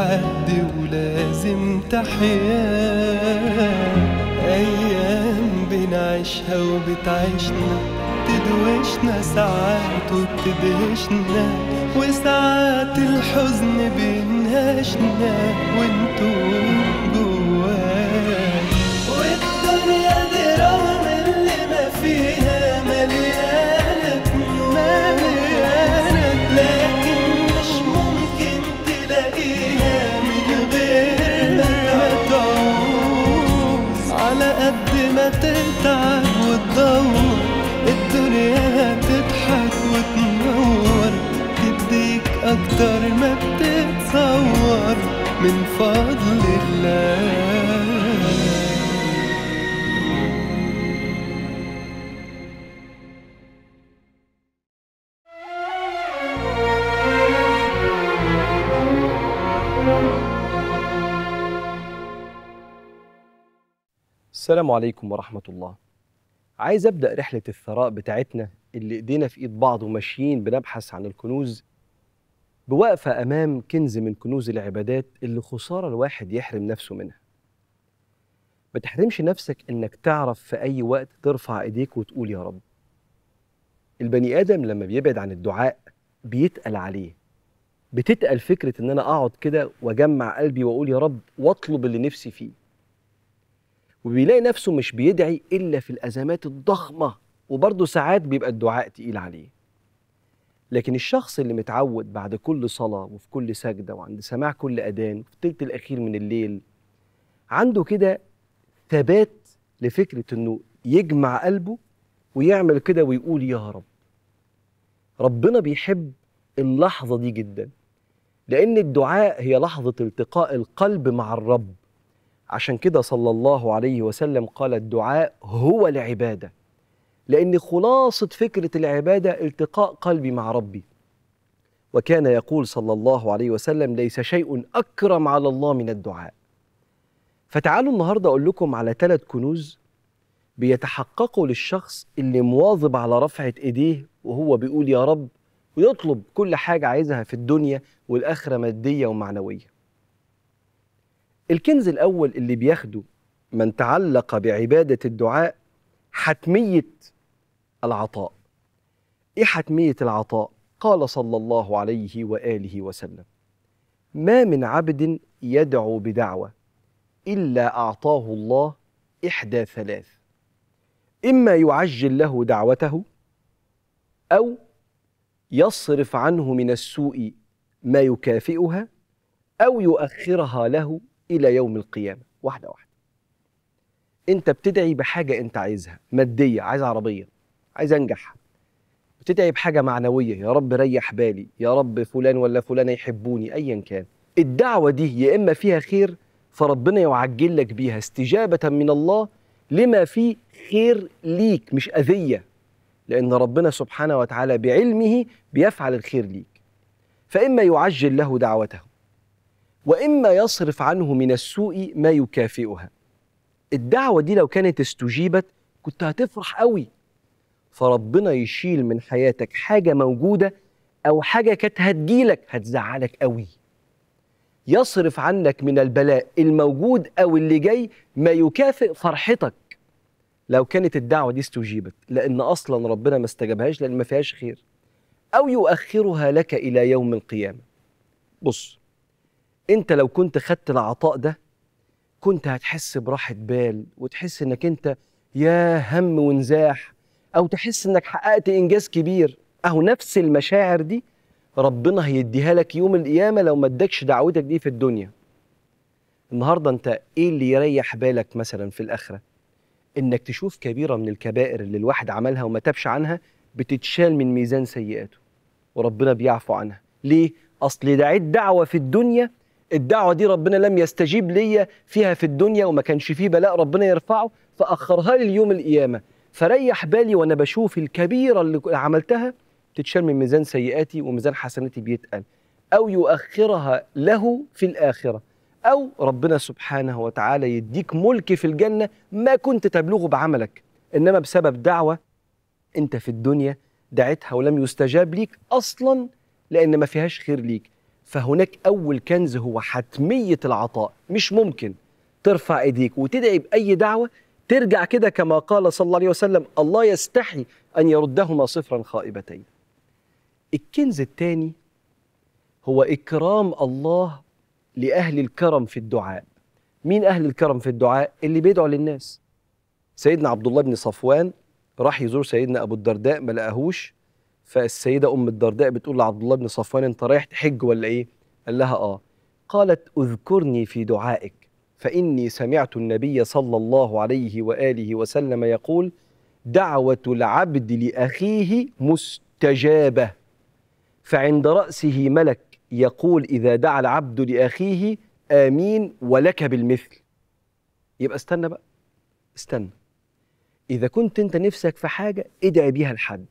حد ولازم تحيا أيام بنعيشها وبتعيشنا تدوشنا ساعات وبتدهشنا وساعات الحزن بينهشنا وانتو أكتر ما بتتصور من فضل الله السلام عليكم ورحمة الله عايز أبدأ رحلة الثراء بتاعتنا اللي إيدينا في إيد بعض وماشيين بنبحث عن الكنوز بوقفة أمام كنز من كنوز العبادات اللي خسارة الواحد يحرم نفسه منها ما تحرمش نفسك إنك تعرف في أي وقت ترفع إيديك وتقول يا رب البني آدم لما بيبعد عن الدعاء بيتقل عليه بتتقل فكرة إن أنا أقعد كده وأجمع قلبي وأقول يا رب وأطلب اللي نفسي فيه وبيلاقي نفسه مش بيدعي إلا في الأزمات الضخمة وبرضه ساعات بيبقى الدعاء تقيل عليه لكن الشخص اللي متعود بعد كل صلاة وفي كل سجدة وعند سماع كل أذان في الثلث الأخير من الليل عنده كده ثبات لفكرة إنه يجمع قلبه ويعمل كده ويقول يا رب ربنا بيحب اللحظة دي جدا لأن الدعاء هي لحظة التقاء القلب مع الرب عشان كده صلى الله عليه وسلم قال الدعاء هو العباده لأن خلاصة فكرة العبادة التقاء قلبي مع ربي وكان يقول صلى الله عليه وسلم ليس شيء أكرم على الله من الدعاء فتعالوا النهاردة أقول لكم على ثلاث كنوز بيتحققوا للشخص اللي مواظب على رفعة إيديه وهو بيقول يا رب ويطلب كل حاجة عايزها في الدنيا والآخرة مادية ومعنوية الكنز الأول اللي بياخده من تعلق بعبادة الدعاء حتمية العطاء ايه حتميه العطاء قال صلى الله عليه واله وسلم ما من عبد يدعو بدعوه الا اعطاه الله احدى ثلاث اما يعجل له دعوته او يصرف عنه من السوء ما يكافئها او يؤخرها له الى يوم القيامه واحده واحده انت بتدعي بحاجه انت عايزها ماديه عايز عربيه عايز انجح بتدعي بحاجه معنويه يا رب ريح بالي يا رب فلان ولا فلانه يحبوني ايا كان الدعوه دي يا اما فيها خير فربنا يعجل لك بيها استجابه من الله لما فيه خير ليك مش اذيه لان ربنا سبحانه وتعالى بعلمه بيفعل الخير ليك فاما يعجل له دعوته واما يصرف عنه من السوء ما يكافئها الدعوه دي لو كانت استجيبت كنت هتفرح قوي فربنا يشيل من حياتك حاجه موجوده او حاجه كانت هتجيلك هتزعلك قوي يصرف عنك من البلاء الموجود او اللي جاي ما يكافئ فرحتك لو كانت الدعوه دي استجيبت لان اصلا ربنا ما استجابهاش لان ما فيهاش خير او يؤخرها لك الى يوم القيامه بص انت لو كنت خدت العطاء ده كنت هتحس براحه بال وتحس انك انت يا هم ونزاح او تحس انك حققت انجاز كبير اهو نفس المشاعر دي ربنا هيديها لك يوم القيامه لو ما ادكش دعوتك دي في الدنيا النهارده انت ايه اللي يريح بالك مثلا في الاخره انك تشوف كبيره من الكبائر اللي الواحد عملها وما تابش عنها بتتشال من ميزان سيئاته وربنا بيعفو عنها ليه اصل دعيت دعوه في الدنيا الدعوه دي ربنا لم يستجيب ليا فيها في الدنيا وما كانش فيه بلاء ربنا يرفعه فاخرها لي ليوم القيامه فريح بالي وانا بشوف الكبيره اللي عملتها تتشال من ميزان سيئاتي وميزان حسناتي بيتقل او يؤخرها له في الاخره او ربنا سبحانه وتعالى يديك ملك في الجنه ما كنت تبلغه بعملك انما بسبب دعوه انت في الدنيا دعتها ولم يستجاب ليك اصلا لان ما فيهاش خير ليك فهناك اول كنز هو حتميه العطاء مش ممكن ترفع ايديك وتدعي باي دعوه ترجع كده كما قال صلى الله عليه وسلم الله يستحي أن يردهما صفرا خائبتين الكنز الثاني هو إكرام الله لأهل الكرم في الدعاء مين أهل الكرم في الدعاء؟ اللي بيدعو للناس سيدنا عبد الله بن صفوان راح يزور سيدنا أبو الدرداء ما لقاهوش فالسيدة أم الدرداء بتقول لعبد الله بن صفوان أنت رايح تحج ولا إيه؟ قال لها آه قالت اذكرني في دعائك فإني سمعت النبي صلى الله عليه وآله وسلم يقول دعوة العبد لأخيه مستجابة فعند رأسه ملك يقول إذا دعا العبد لأخيه آمين ولك بالمثل يبقى استنى بقى استنى إذا كنت أنت نفسك في حاجة ادعي بيها لحد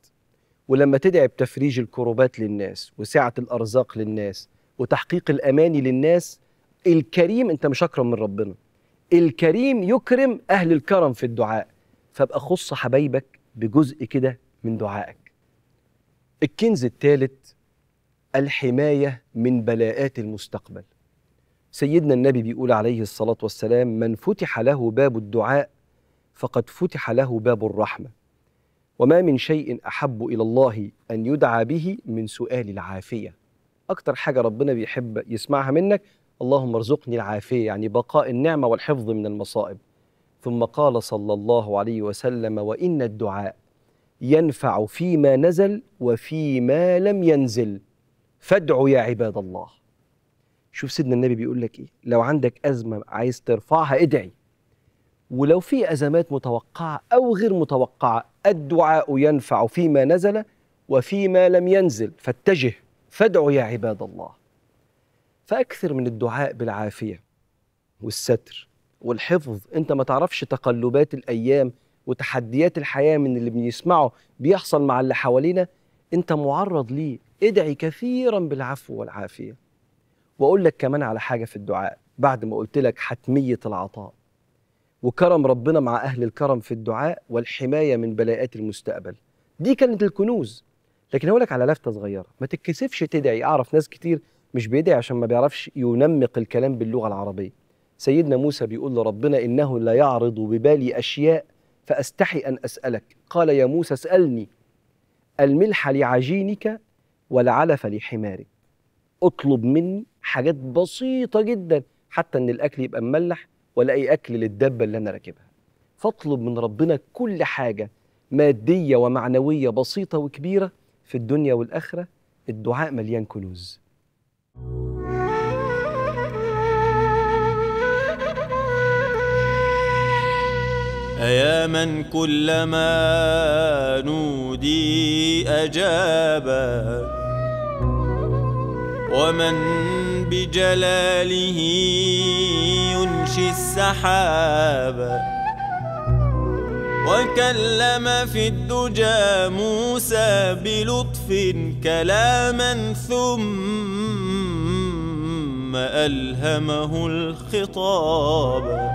ولما تدعي بتفريج الكروبات للناس وسعة الأرزاق للناس وتحقيق الأماني للناس الكريم انت مش اكرم من ربنا الكريم يكرم اهل الكرم في الدعاء فابقى خص حبايبك بجزء كده من دعائك الكنز الثالث الحمايه من بلاءات المستقبل سيدنا النبي بيقول عليه الصلاه والسلام من فتح له باب الدعاء فقد فتح له باب الرحمه وما من شيء احب الى الله ان يدعى به من سؤال العافيه اكتر حاجه ربنا بيحب يسمعها منك اللهم ارزقني العافيه يعني بقاء النعمه والحفظ من المصائب ثم قال صلى الله عليه وسلم وان الدعاء ينفع فيما نزل وفيما لم ينزل فادعوا يا عباد الله شوف سيدنا النبي بيقول لك ايه لو عندك ازمه عايز ترفعها ادعي ولو في ازمات متوقعه او غير متوقعه الدعاء ينفع فيما نزل وفيما لم ينزل فاتجه فادعوا يا عباد الله فاكثر من الدعاء بالعافيه والستر والحفظ انت ما تعرفش تقلبات الايام وتحديات الحياه من اللي بنسمعه بيحصل مع اللي حوالينا انت معرض ليه ادعي كثيرا بالعفو والعافيه واقول لك كمان على حاجه في الدعاء بعد ما قلت لك حتميه العطاء وكرم ربنا مع اهل الكرم في الدعاء والحمايه من بلاءات المستقبل دي كانت الكنوز لكن هقول لك على لفته صغيره ما تتكسفش تدعي اعرف ناس كتير مش بايديه عشان ما بيعرفش ينمق الكلام باللغه العربيه سيدنا موسى بيقول لربنا انه لا يعرض ببالي اشياء فاستحي ان اسالك قال يا موسى اسالني الملح لعجينك والعلف لحمارك اطلب مني حاجات بسيطه جدا حتى ان الاكل يبقى مملح ولا اي اكل للدبه اللي انا راكبها فاطلب من ربنا كل حاجه ماديه ومعنويه بسيطه وكبيره في الدنيا والاخره الدعاء مليان كنوز أيا من كلما نودي أجاب ومن بجلاله ينشي السحاب وكلم في الدجى موسى بلطف كلاما ثم ألهمه الخطاب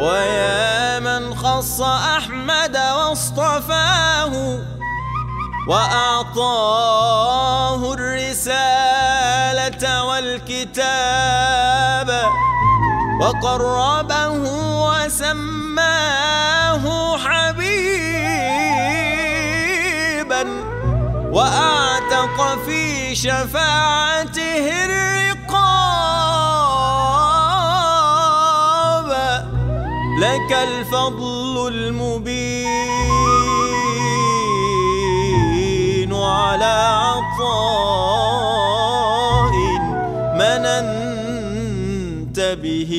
ويا من خص أحمد واصطفاه وأعطاه الرسالة والكتاب وقربه وسماه حبيبا وأعتق في شفاعته الرسالة الفضل المبين على عطاء مننت به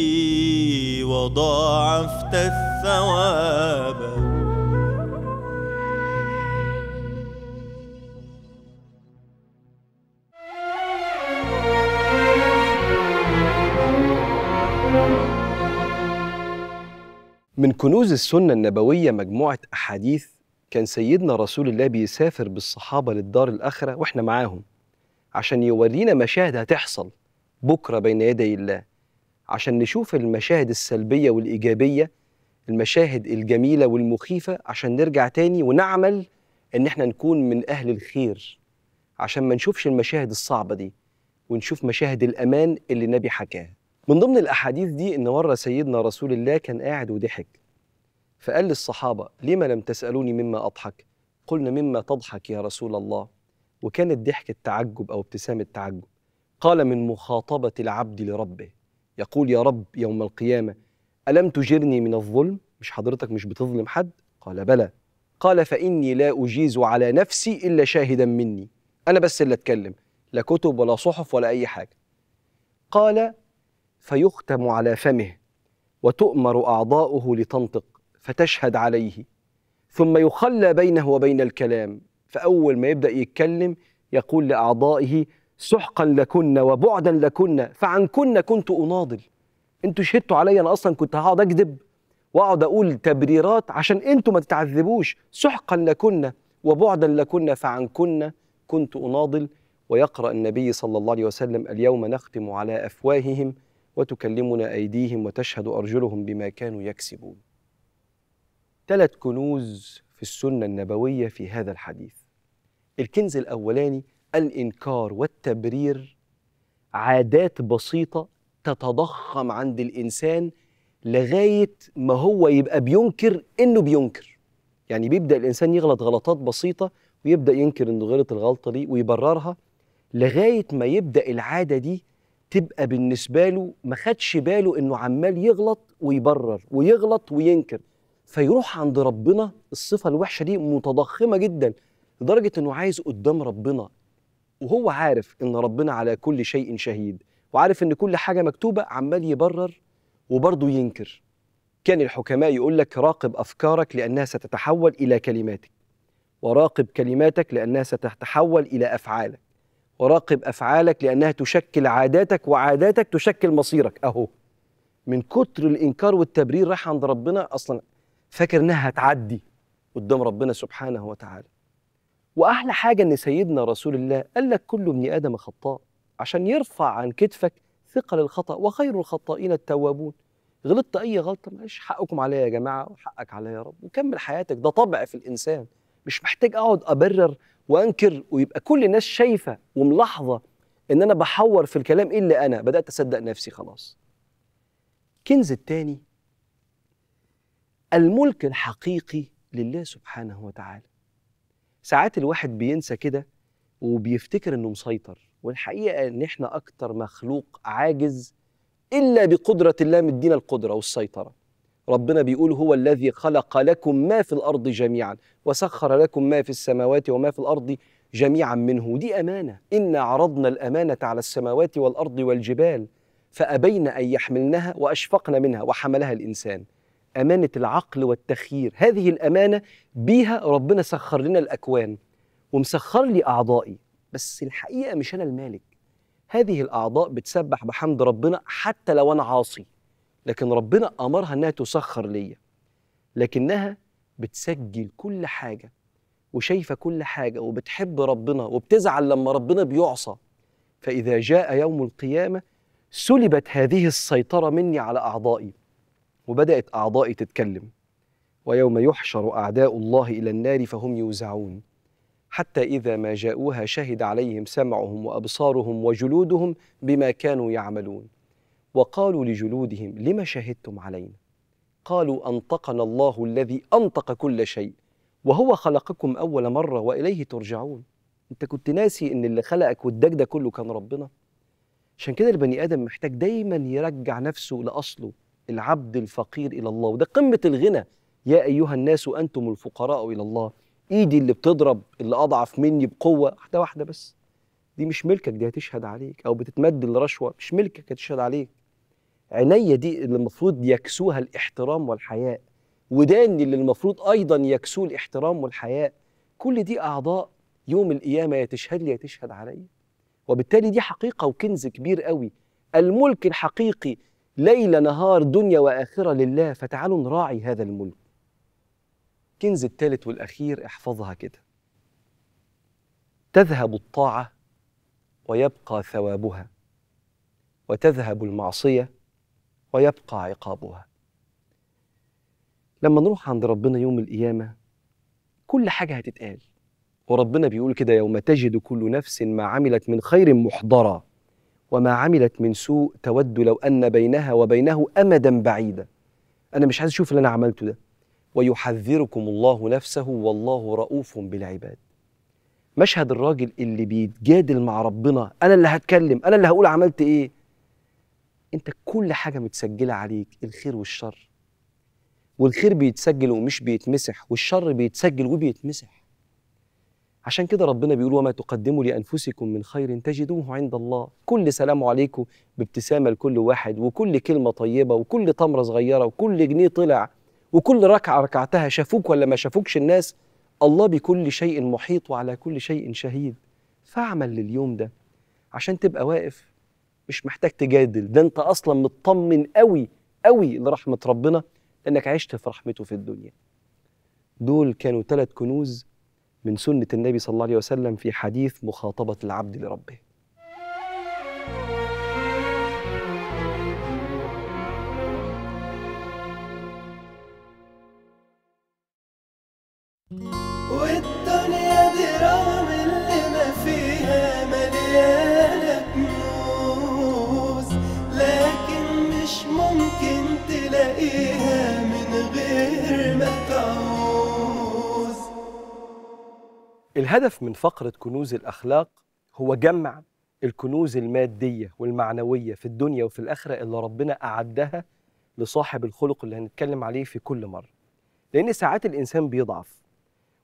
وضاعفت الثواب كنوز السنة النبوية مجموعة أحاديث كان سيدنا رسول الله بيسافر بالصحابة للدار الآخرة وإحنا معاهم عشان يورينا مشاهد هتحصل بكرة بين يدي الله عشان نشوف المشاهد السلبية والإيجابية المشاهد الجميلة والمخيفة عشان نرجع تاني ونعمل إن إحنا نكون من أهل الخير عشان ما نشوفش المشاهد الصعبة دي ونشوف مشاهد الأمان اللي النبي حكاها من ضمن الأحاديث دي إن مرة سيدنا رسول الله كان قاعد وضحك فقال للصحابة لما لم تسألوني مما أضحك قلنا مما تضحك يا رسول الله وكانت ضحكة التعجب أو ابتسام التعجب قال من مخاطبة العبد لربه يقول يا رب يوم القيامة ألم تجرني من الظلم مش حضرتك مش بتظلم حد قال بلى قال فإني لا أجيز على نفسي إلا شاهدا مني أنا بس اللي أتكلم لا كتب ولا صحف ولا أي حاجة قال فيختم على فمه وتؤمر أعضاؤه لتنطق فتشهد عليه ثم يخلى بينه وبين الكلام فأول ما يبدأ يتكلم يقول لأعضائه سحقا لكن وبعدا لكن فعنكن كنت أناضل انتوا شهدتوا عليا أنا أصلا كنت هقعد أكذب وأقعد أقول تبريرات عشان انتوا ما تتعذبوش سحقا لكن وبعدا لكن فعنكن كنت أناضل ويقرأ النبي صلى الله عليه وسلم اليوم نختم على أفواههم وتكلمنا أيديهم وتشهد أرجلهم بما كانوا يكسبون ثلاث كنوز في السنة النبوية في هذا الحديث الكنز الأولاني الإنكار والتبرير عادات بسيطة تتضخم عند الإنسان لغاية ما هو يبقى بينكر إنه بينكر يعني بيبدأ الإنسان يغلط غلطات بسيطة ويبدأ ينكر إنه غلط الغلطة دي ويبررها لغاية ما يبدأ العادة دي تبقى بالنسبة له ما خدش باله إنه عمال يغلط ويبرر ويغلط وينكر فيروح عند ربنا الصفه الوحشه دي متضخمه جدا لدرجه انه عايز قدام ربنا وهو عارف ان ربنا على كل شيء شهيد وعارف ان كل حاجه مكتوبه عمال يبرر وبرضه ينكر كان الحكماء يقول لك راقب افكارك لانها ستتحول الى كلماتك وراقب كلماتك لانها ستتحول الى افعالك وراقب افعالك لانها تشكل عاداتك وعاداتك تشكل مصيرك اهو من كتر الانكار والتبرير راح عند ربنا اصلا فاكر انها هتعدي قدام ربنا سبحانه وتعالى واحلى حاجه ان سيدنا رسول الله قال لك كل ابن ادم خطاء عشان يرفع عن كتفك ثقل الخطا وخير الخطائين التوابون غلطت اي غلطه معلش حقكم عليا يا جماعه وحقك عليا يا رب وكمل حياتك ده طبع في الانسان مش محتاج اقعد ابرر وانكر ويبقى كل الناس شايفه وملاحظه ان انا بحور في الكلام الا انا بدات اصدق نفسي خلاص كنز التاني الملك الحقيقي لله سبحانه وتعالى ساعات الواحد بينسى كده وبيفتكر انه مسيطر والحقيقه ان احنا اكتر مخلوق عاجز الا بقدره الله مدينا القدره والسيطره ربنا بيقول هو الذي خلق لكم ما في الارض جميعا وسخر لكم ما في السماوات وما في الارض جميعا منه ودي امانه انا عرضنا الامانه على السماوات والارض والجبال فابين ان يحملنها واشفقن منها وحملها الانسان أمانة العقل والتخيير هذه الأمانة بيها ربنا سخر لنا الأكوان ومسخر لي أعضائي بس الحقيقة مش أنا المالك هذه الأعضاء بتسبح بحمد ربنا حتى لو أنا عاصي لكن ربنا أمرها أنها تسخر ليا لكنها بتسجل كل حاجة وشايفة كل حاجة وبتحب ربنا وبتزعل لما ربنا بيعصى فإذا جاء يوم القيامة سلبت هذه السيطرة مني على أعضائي وبدأت أعضائي تتكلم ويوم يحشر أعداء الله إلى النار فهم يوزعون حتى إذا ما جاءوها شهد عليهم سمعهم وأبصارهم وجلودهم بما كانوا يعملون وقالوا لجلودهم لما شهدتم علينا قالوا أنطقنا الله الذي أنطق كل شيء وهو خلقكم أول مرة وإليه ترجعون أنت كنت ناسي إن اللي خلقك ده كله كان ربنا عشان كده البني آدم محتاج دايما يرجع نفسه لأصله العبد الفقير الى الله وده قمه الغنى يا ايها الناس انتم الفقراء الى الله ايدي اللي بتضرب اللي اضعف مني بقوه واحده واحده بس دي مش ملكك دي هتشهد عليك او بتتمد لرشوه مش ملكك هتشهد عليك عينيا دي اللي المفروض يكسوها الاحترام والحياء وداني اللي المفروض ايضا يكسوه الاحترام والحياء كل دي اعضاء يوم القيامه يا تشهد لي يا تشهد عليا وبالتالي دي حقيقه وكنز كبير قوي الملك الحقيقي ليل نهار دنيا واخره لله فتعالوا نراعي هذا الملك الكنز الثالث والاخير احفظها كده تذهب الطاعه ويبقى ثوابها وتذهب المعصيه ويبقى عقابها لما نروح عند ربنا يوم القيامه كل حاجه هتتقال وربنا بيقول كده يوم تجد كل نفس ما عملت من خير محضرا وما عملت من سوء تود لو أن بينها وبينه أمدا بعيدا أنا مش عايز أشوف اللي أنا عملته ده ويحذركم الله نفسه والله رؤوف بالعباد مشهد الراجل اللي بيتجادل مع ربنا أنا اللي هتكلم أنا اللي هقول عملت إيه أنت كل حاجة متسجلة عليك الخير والشر والخير بيتسجل ومش بيتمسح والشر بيتسجل وبيتمسح عشان كده ربنا بيقول وما تقدموا لانفسكم من خير تجدوه عند الله كل سلام عليكم بابتسامه لكل واحد وكل كلمه طيبه وكل تمره صغيره وكل جنيه طلع وكل ركعه ركعتها شافوك ولا ما شافوكش الناس الله بكل شيء محيط وعلى كل شيء شهيد فاعمل لليوم ده عشان تبقى واقف مش محتاج تجادل ده انت اصلا مطمن قوي قوي لرحمه ربنا لانك عشت في رحمته في الدنيا دول كانوا ثلاث كنوز من سنة النبي صلى الله عليه وسلم في حديث مخاطبة العبد لربه الهدف من فقرة كنوز الأخلاق هو جمع الكنوز المادية والمعنوية في الدنيا وفي الآخرة اللي ربنا أعدها لصاحب الخلق اللي هنتكلم عليه في كل مرة لأن ساعات الإنسان بيضعف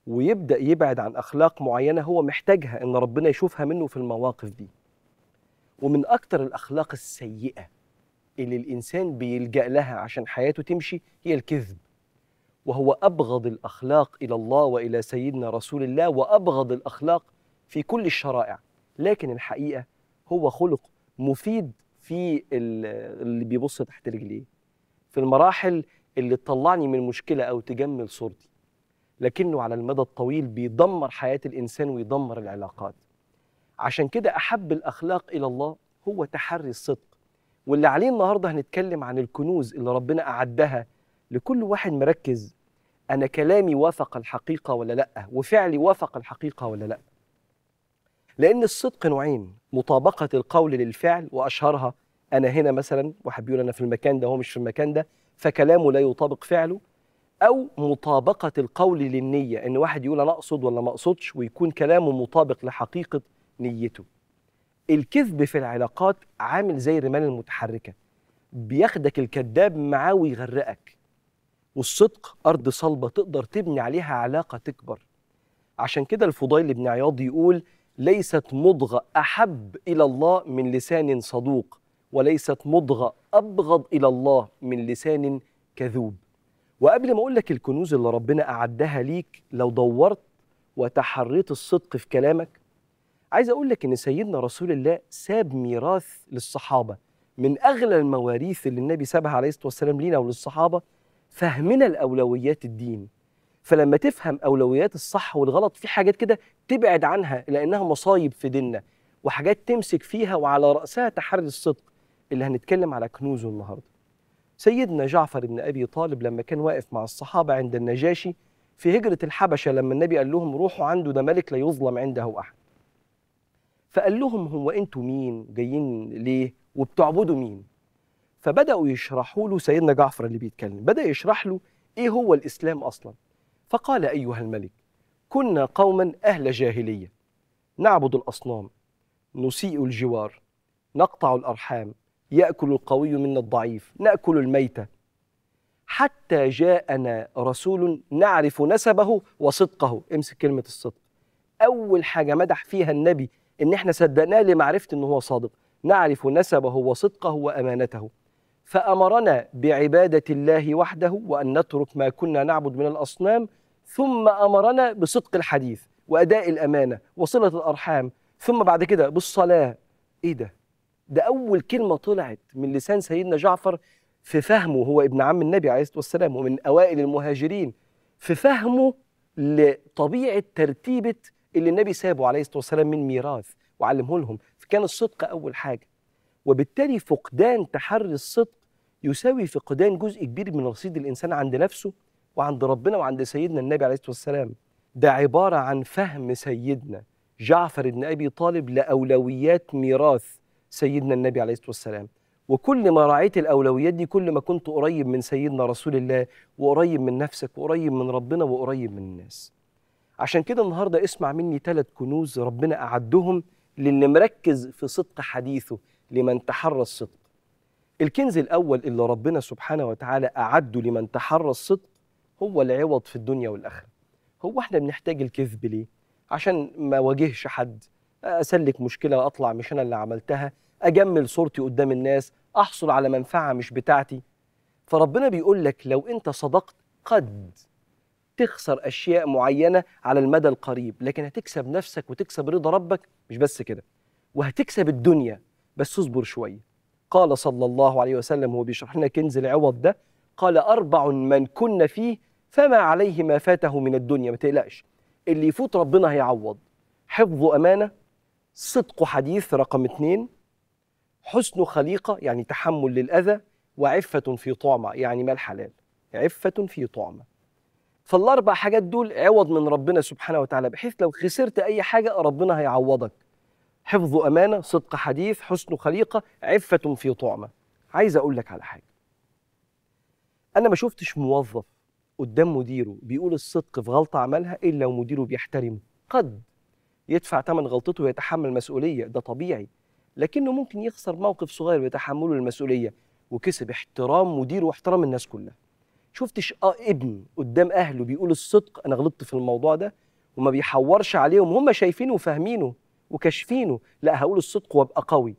ويبدأ يبعد عن أخلاق معينة هو محتاجها إن ربنا يشوفها منه في المواقف دي ومن أكتر الأخلاق السيئة اللي الإنسان بيلجأ لها عشان حياته تمشي هي الكذب وهو أبغض الأخلاق إلى الله وإلى سيدنا رسول الله وأبغض الأخلاق في كل الشرائع لكن الحقيقة هو خلق مفيد في اللي بيبص تحت رجليه في المراحل اللي تطلعني من مشكلة أو تجمل صورتي لكنه على المدى الطويل بيدمر حياة الإنسان ويدمر العلاقات عشان كده أحب الأخلاق إلى الله هو تحري الصدق واللي عليه النهاردة هنتكلم عن الكنوز اللي ربنا أعدها لكل واحد مركز انا كلامي وافق الحقيقه ولا لا وفعلي وافق الحقيقه ولا لا لان الصدق نوعين مطابقه القول للفعل واشهرها انا هنا مثلا واحد بيقول انا في المكان ده وهو مش في المكان ده فكلامه لا يطابق فعله او مطابقه القول للنيه ان واحد يقول انا اقصد ولا ما اقصدش ويكون كلامه مطابق لحقيقه نيته الكذب في العلاقات عامل زي الرمال المتحركه بياخدك الكذاب معاه ويغرقك والصدق أرض صلبة تقدر تبني عليها علاقة تكبر عشان كده الفضيل بن عياض يقول ليست مضغة أحب إلى الله من لسان صدوق وليست مضغة أبغض إلى الله من لسان كذوب وقبل ما أقول لك الكنوز اللي ربنا أعدها ليك لو دورت وتحريت الصدق في كلامك عايز أقول لك إن سيدنا رسول الله ساب ميراث للصحابة من أغلى المواريث اللي النبي سابها عليه الصلاة والسلام لينا وللصحابة فهمنا لأولويات الدين فلما تفهم أولويات الصح والغلط في حاجات كده تبعد عنها لأنها مصايب في ديننا وحاجات تمسك فيها وعلى رأسها تحري الصدق اللي هنتكلم على كنوزه النهارده. سيدنا جعفر بن أبي طالب لما كان واقف مع الصحابة عند النجاشي في هجرة الحبشة لما النبي قال لهم روحوا عنده ده ملك لا يظلم عنده أحد. فقال لهم هو أنتوا مين؟ جايين ليه؟ وبتعبدوا مين؟ فبداوا يشرحوا له سيدنا جعفر اللي بيتكلم بدا يشرح له ايه هو الاسلام اصلا فقال ايها الملك كنا قوما اهل جاهليه نعبد الاصنام نسيء الجوار نقطع الارحام ياكل القوي منا الضعيف ناكل الميته حتى جاءنا رسول نعرف نسبه وصدقه امسك كلمه الصدق اول حاجه مدح فيها النبي ان احنا صدقناه لمعرفه ان هو صادق نعرف نسبه وصدقه وامانته فأمرنا بعبادة الله وحده وأن نترك ما كنا نعبد من الأصنام ثم أمرنا بصدق الحديث وأداء الأمانة وصلة الأرحام ثم بعد كده بالصلاة إيه ده؟ ده أول كلمة طلعت من لسان سيدنا جعفر في فهمه هو ابن عم النبي عليه الصلاة والسلام ومن أوائل المهاجرين في فهمه لطبيعة ترتيبة اللي النبي سابه عليه الصلاة والسلام من ميراث وعلمه لهم فكان الصدق أول حاجة وبالتالي فقدان تحري الصدق يساوي فقدان جزء كبير من رصيد الإنسان عند نفسه وعند ربنا وعند سيدنا النبي عليه الصلاة والسلام ده عبارة عن فهم سيدنا جعفر بن أبي طالب لأولويات ميراث سيدنا النبي عليه الصلاة والسلام وكل ما راعيت الأولويات دي كل ما كنت قريب من سيدنا رسول الله وقريب من نفسك وقريب من ربنا وقريب من الناس عشان كده النهاردة اسمع مني ثلاث كنوز ربنا أعدهم للي مركز في صدق حديثه لمن تحرى الصدق الكنز الأول اللي ربنا سبحانه وتعالى أعده لمن تحرى الصدق هو العوض في الدنيا والآخرة هو احنا بنحتاج الكذب ليه؟ عشان ما واجهش حد أسلك مشكلة وأطلع مش أنا اللي عملتها أجمل صورتي قدام الناس أحصل على منفعة مش بتاعتي فربنا بيقول لك لو أنت صدقت قد تخسر أشياء معينة على المدى القريب لكن هتكسب نفسك وتكسب رضا ربك مش بس كده وهتكسب الدنيا بس اصبر شويه قال صلى الله عليه وسلم وهو بيشرح لنا كنز العوض ده قال أربع من كن فيه فما عليه ما فاته من الدنيا ما تقلقش اللي يفوت ربنا هيعوض حفظ أمانة صدق حديث رقم اثنين حسن خليقة يعني تحمل للأذى وعفة في طعمة يعني ما الحلال عفة في طعمة فالأربع حاجات دول عوض من ربنا سبحانه وتعالى بحيث لو خسرت أي حاجة ربنا هيعوضك حفظ أمانة صدق حديث حسن خليقة عفة في طعمة عايز أقول لك على حاجة أنا ما شفتش موظف قدام مديره بيقول الصدق في غلطة عملها إلا ومديره بيحترمه قد يدفع ثمن غلطته ويتحمل مسؤولية ده طبيعي لكنه ممكن يخسر موقف صغير ويتحمله المسؤولية وكسب احترام مديره واحترام الناس كلها شفتش اه ابن قدام اهله بيقول الصدق انا غلطت في الموضوع ده وما بيحورش عليهم هم شايفينه وفاهمينه وكاشفينه لا هقول الصدق وابقى قوي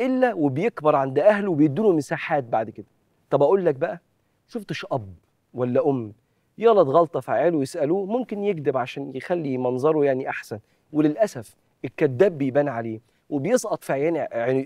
الا وبيكبر عند اهله وبيدوله مساحات بعد كده طب اقول لك بقى شفتش اب ولا ام يلط غلطه في عياله ويسالوه ممكن يكذب عشان يخلي منظره يعني احسن وللاسف الكذاب بيبان عليه وبيسقط في عيان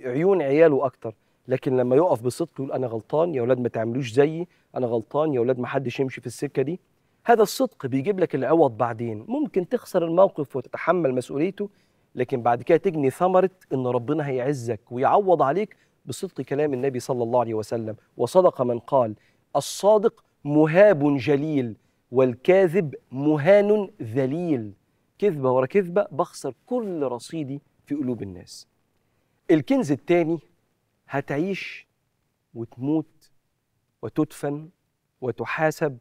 عيون عياله اكتر لكن لما يقف بصدق يقول انا غلطان يا اولاد ما تعملوش زيي انا غلطان يا اولاد ما حدش يمشي في السكه دي هذا الصدق بيجيب لك العوض بعدين ممكن تخسر الموقف وتتحمل مسؤوليته لكن بعد كده تجني ثمره ان ربنا هيعزك ويعوض عليك بصدق كلام النبي صلى الله عليه وسلم وصدق من قال الصادق مهاب جليل والكاذب مهان ذليل كذبه ورا كذبه بخسر كل رصيدي في قلوب الناس الكنز الثاني هتعيش وتموت وتدفن وتحاسب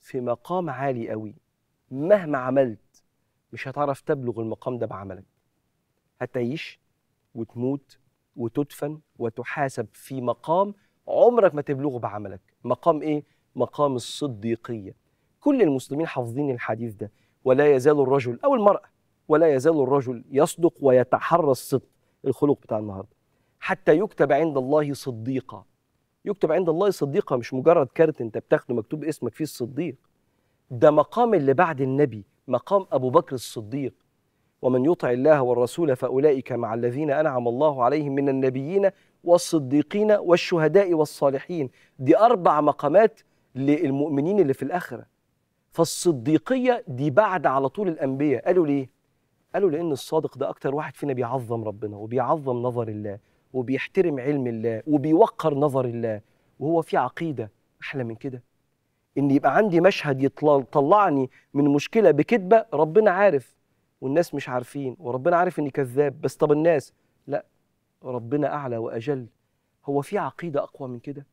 في مقام عالي قوي مهما عملت مش هتعرف تبلغ المقام ده بعملك هتعيش وتموت وتدفن وتحاسب في مقام عمرك ما تبلغه بعملك مقام ايه مقام الصديقيه كل المسلمين حافظين الحديث ده ولا يزال الرجل او المراه ولا يزال الرجل يصدق ويتحرى الصدق الخلق بتاع النهارده حتى يكتب عند الله صديقا يكتب عند الله صديقه مش مجرد كارت انت بتاخده مكتوب اسمك فيه الصديق ده مقام اللي بعد النبي مقام ابو بكر الصديق ومن يطع الله والرسول فأولئك مع الذين أنعم الله عليهم من النبيين والصديقين والشهداء والصالحين دي أربع مقامات للمؤمنين اللي في الآخرة فالصديقية دي بعد على طول الأنبياء قالوا ليه؟ قالوا لأن الصادق ده أكتر واحد فينا بيعظم ربنا وبيعظم نظر الله وبيحترم علم الله وبيوقر نظر الله وهو في عقيدة أحلى من كده إن يبقى عندي مشهد يطلعني من مشكلة بكذبة ربنا عارف والناس مش عارفين وربنا عارف اني كذاب بس طب الناس لا ربنا اعلى واجل هو في عقيده اقوى من كده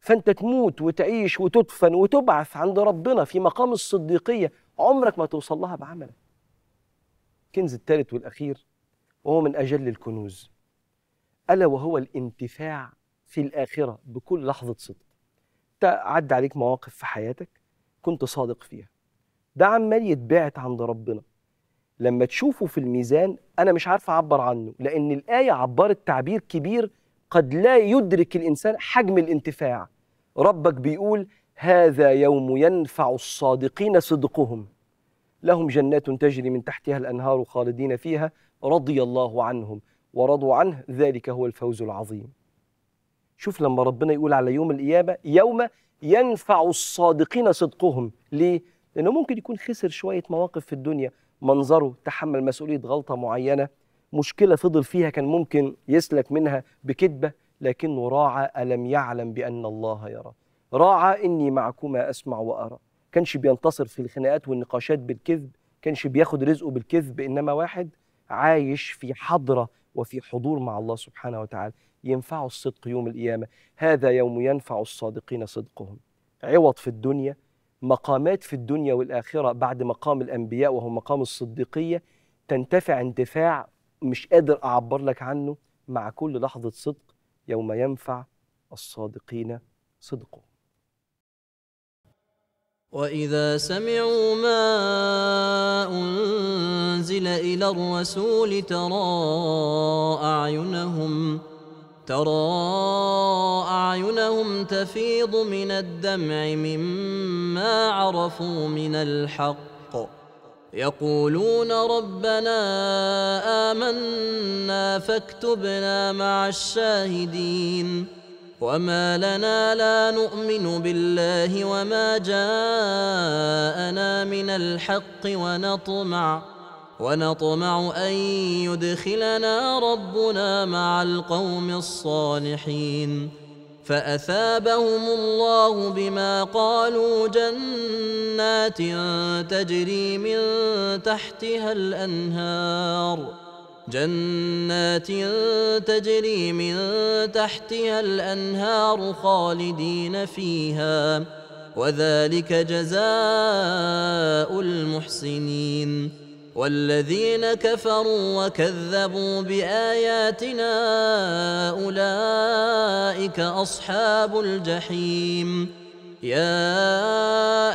فانت تموت وتعيش وتدفن وتبعث عند ربنا في مقام الصديقيه عمرك ما توصل لها بعملك الكنز الثالث والاخير وهو من اجل الكنوز الا وهو الانتفاع في الاخره بكل لحظه صدق عدى عليك مواقف في حياتك كنت صادق فيها ده عمال يتبعت عند ربنا لما تشوفه في الميزان انا مش عارف اعبر عنه لان الايه عبرت تعبير كبير قد لا يدرك الانسان حجم الانتفاع ربك بيقول هذا يوم ينفع الصادقين صدقهم لهم جنات تجري من تحتها الانهار خالدين فيها رضي الله عنهم ورضوا عنه ذلك هو الفوز العظيم شوف لما ربنا يقول على يوم القيامه يوم ينفع الصادقين صدقهم ليه لانه ممكن يكون خسر شويه مواقف في الدنيا منظره تحمل مسؤوليه غلطه معينه مشكله فضل فيها كان ممكن يسلك منها بكذبه لكنه راعى الم يعلم بان الله يرى راعى اني معكما اسمع وارى كانش بينتصر في الخناقات والنقاشات بالكذب كانش بياخد رزقه بالكذب انما واحد عايش في حضره وفي حضور مع الله سبحانه وتعالى ينفعه الصدق يوم القيامه هذا يوم ينفع الصادقين صدقهم عوض في الدنيا مقامات في الدنيا والآخرة بعد مقام الأنبياء وهو مقام الصديقية تنتفع انتفاع مش قادر أعبر لك عنه مع كل لحظة صدق يوم ينفع الصادقين صدقهم واذا سمعوا ما انزل الى الرسول ترى اعينهم ترى اعينهم تفيض من الدمع مما عرفوا من الحق يقولون ربنا امنا فاكتبنا مع الشاهدين وما لنا لا نؤمن بالله وما جاءنا من الحق ونطمع ونطمع أن يدخلنا ربنا مع القوم الصالحين فأثابهم الله بما قالوا جنات تجري من تحتها الأنهار جنات تجري من تحتها الأنهار خالدين فيها وذلك جزاء المحسنين والذين كفروا وكذبوا باياتنا اولئك اصحاب الجحيم يا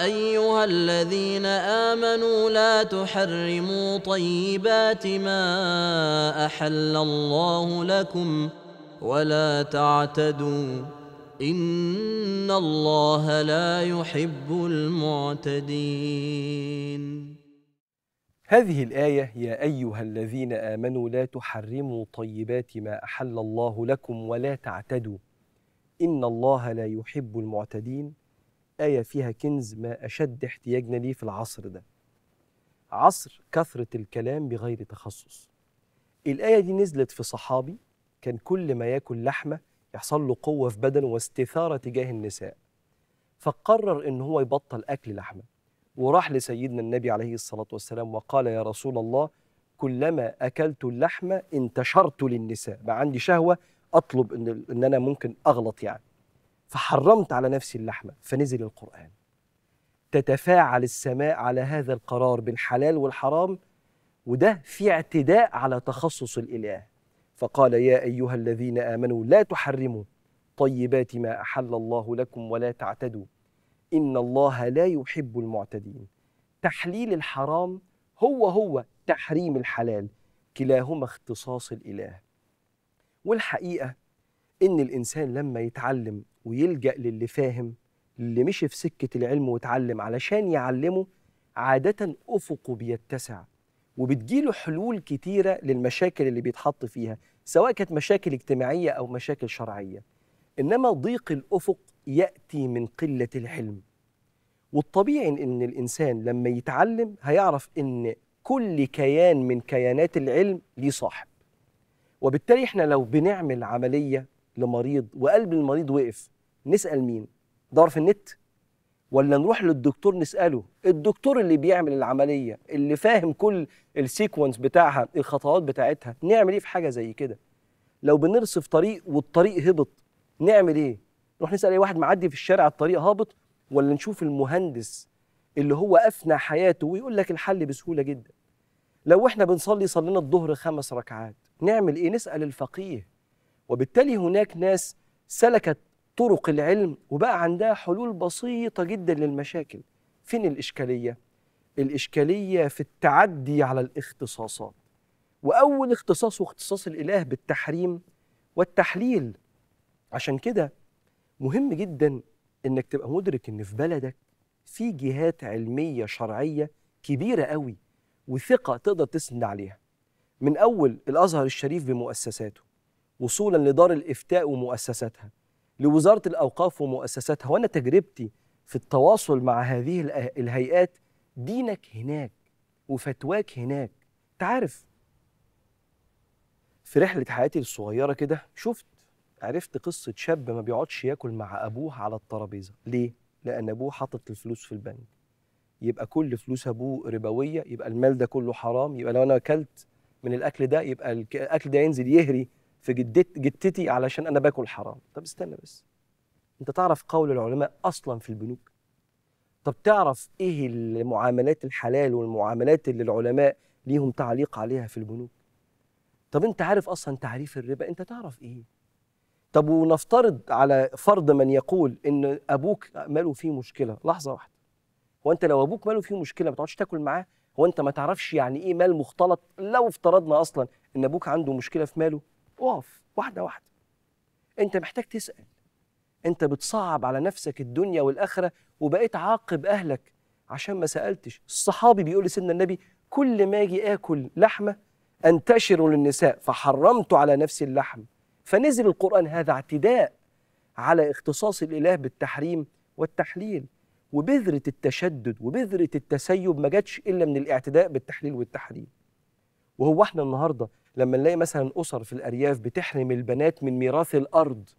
ايها الذين امنوا لا تحرموا طيبات ما احل الله لكم ولا تعتدوا ان الله لا يحب المعتدين هذه الآية يا أيها الذين آمنوا لا تحرموا طيبات ما أحل الله لكم ولا تعتدوا إن الله لا يحب المعتدين آية فيها كنز ما أشد احتياجنا ليه في العصر ده عصر كثرة الكلام بغير تخصص الآية دي نزلت في صحابي كان كل ما ياكل لحمة يحصل له قوة في بدنه واستثارة تجاه النساء فقرر إن هو يبطل أكل لحمة وراح لسيدنا النبي عليه الصلاة والسلام وقال يا رسول الله كلما أكلت اللحمة انتشرت للنساء بقى عندي شهوة أطلب إن, إن أنا ممكن أغلط يعني فحرمت على نفسي اللحمة فنزل القرآن تتفاعل السماء على هذا القرار بالحلال والحرام وده في اعتداء على تخصص الإله فقال يا أيها الذين آمنوا لا تحرموا طيبات ما أحل الله لكم ولا تعتدوا إن الله لا يحب المعتدين تحليل الحرام هو هو تحريم الحلال كلاهما اختصاص الإله والحقيقة إن الإنسان لما يتعلم ويلجأ للي فاهم اللي مشي في سكة العلم واتعلم علشان يعلمه عادة أفقه بيتسع وبتجيله حلول كتيرة للمشاكل اللي بيتحط فيها سواء كانت مشاكل اجتماعية أو مشاكل شرعية إنما ضيق الأفق يأتي من قلة الحلم والطبيعي إن الإنسان لما يتعلم هيعرف إن كل كيان من كيانات العلم ليه صاحب وبالتالي إحنا لو بنعمل عملية لمريض وقلب المريض وقف نسأل مين؟ دور في النت؟ ولا نروح للدكتور نساله الدكتور اللي بيعمل العمليه اللي فاهم كل السيكونس بتاعها الخطوات بتاعتها نعمل ايه في حاجه زي كده لو بنرصف طريق والطريق هبط نعمل ايه نروح نسال اي واحد معدي في الشارع الطريق هابط ولا نشوف المهندس اللي هو افنى حياته ويقول لك الحل بسهوله جدا لو احنا بنصلي صلينا الظهر خمس ركعات نعمل ايه نسال الفقيه وبالتالي هناك ناس سلكت طرق العلم وبقى عندها حلول بسيطه جدا للمشاكل فين الاشكاليه الاشكاليه في التعدي على الاختصاصات واول اختصاص هو اختصاص الاله بالتحريم والتحليل عشان كده مهم جدا انك تبقى مدرك ان في بلدك في جهات علميه شرعيه كبيره قوي وثقه تقدر تسند عليها من اول الازهر الشريف بمؤسساته وصولا لدار الافتاء ومؤسساتها لوزاره الاوقاف ومؤسساتها وانا تجربتي في التواصل مع هذه الهيئات دينك هناك وفتواك هناك تعرف في رحله حياتي الصغيره كده شفت عرفت قصه شاب ما بيقعدش ياكل مع ابوه على الترابيزه ليه لان ابوه حاطط الفلوس في البنك يبقى كل فلوس ابوه ربويه يبقى المال ده كله حرام يبقى لو انا اكلت من الاكل ده يبقى الاكل ده ينزل يهري في جدت جدتي علشان انا باكل حرام طب استنى بس انت تعرف قول العلماء اصلا في البنوك طب تعرف ايه المعاملات الحلال والمعاملات اللي العلماء ليهم تعليق عليها في البنوك طب انت عارف اصلا تعريف الربا انت تعرف ايه طب ونفترض على فرض من يقول ان ابوك ماله فيه مشكله لحظه واحده هو انت لو ابوك ماله فيه مشكله ما تقعدش تاكل معاه هو انت ما تعرفش يعني ايه مال مختلط لو افترضنا اصلا ان ابوك عنده مشكله في ماله اقف واحده واحده انت محتاج تسال انت بتصعب على نفسك الدنيا والاخره وبقيت عاقب اهلك عشان ما سالتش الصحابي بيقول لسيدنا النبي كل ما اجي اكل لحمه انتشر للنساء فحرمت على نفسي اللحم فنزل القرآن هذا اعتداء على اختصاص الإله بالتحريم والتحليل وبذرة التشدد وبذرة التسيب ما جاتش إلا من الاعتداء بالتحليل والتحريم وهو احنا النهارده لما نلاقي مثلا أسر في الأرياف بتحرم البنات من ميراث الأرض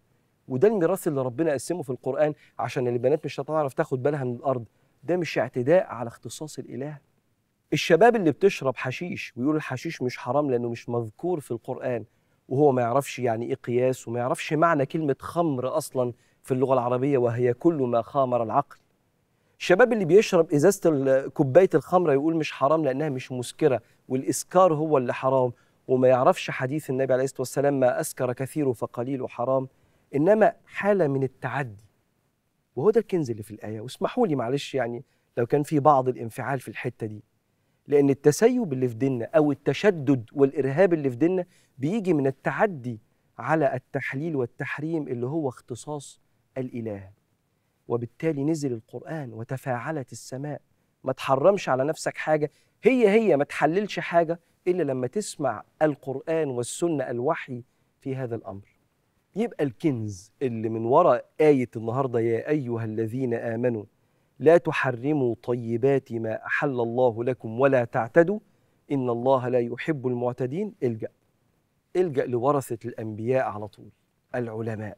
وده الميراث اللي ربنا قسمه في القرآن عشان البنات مش هتعرف تاخد بالها من الأرض ده مش اعتداء على اختصاص الإله الشباب اللي بتشرب حشيش ويقول الحشيش مش حرام لأنه مش مذكور في القرآن وهو ما يعرفش يعني ايه قياس وما يعرفش معنى كلمه خمر اصلا في اللغه العربيه وهي كل ما خامر العقل الشباب اللي بيشرب ازازه كوبايه الخمره يقول مش حرام لانها مش مسكره والاسكار هو اللي حرام وما يعرفش حديث النبي عليه الصلاه والسلام ما اسكر كثير فقليل حرام انما حاله من التعدي وهو ده الكنز اللي في الايه واسمحوا لي معلش يعني لو كان في بعض الانفعال في الحته دي لأن التسيب اللي في ديننا أو التشدد والإرهاب اللي في ديننا بيجي من التعدي على التحليل والتحريم اللي هو اختصاص الإله وبالتالي نزل القرآن وتفاعلت السماء ما تحرمش على نفسك حاجة هي هي ما تحللش حاجة إلا لما تسمع القرآن والسنة الوحي في هذا الأمر يبقى الكنز اللي من وراء آية النهاردة يا أيها الذين آمنوا لا تحرموا طيبات ما أحل الله لكم ولا تعتدوا إن الله لا يحب المعتدين الجأ الجأ لورثة الأنبياء على طول العلماء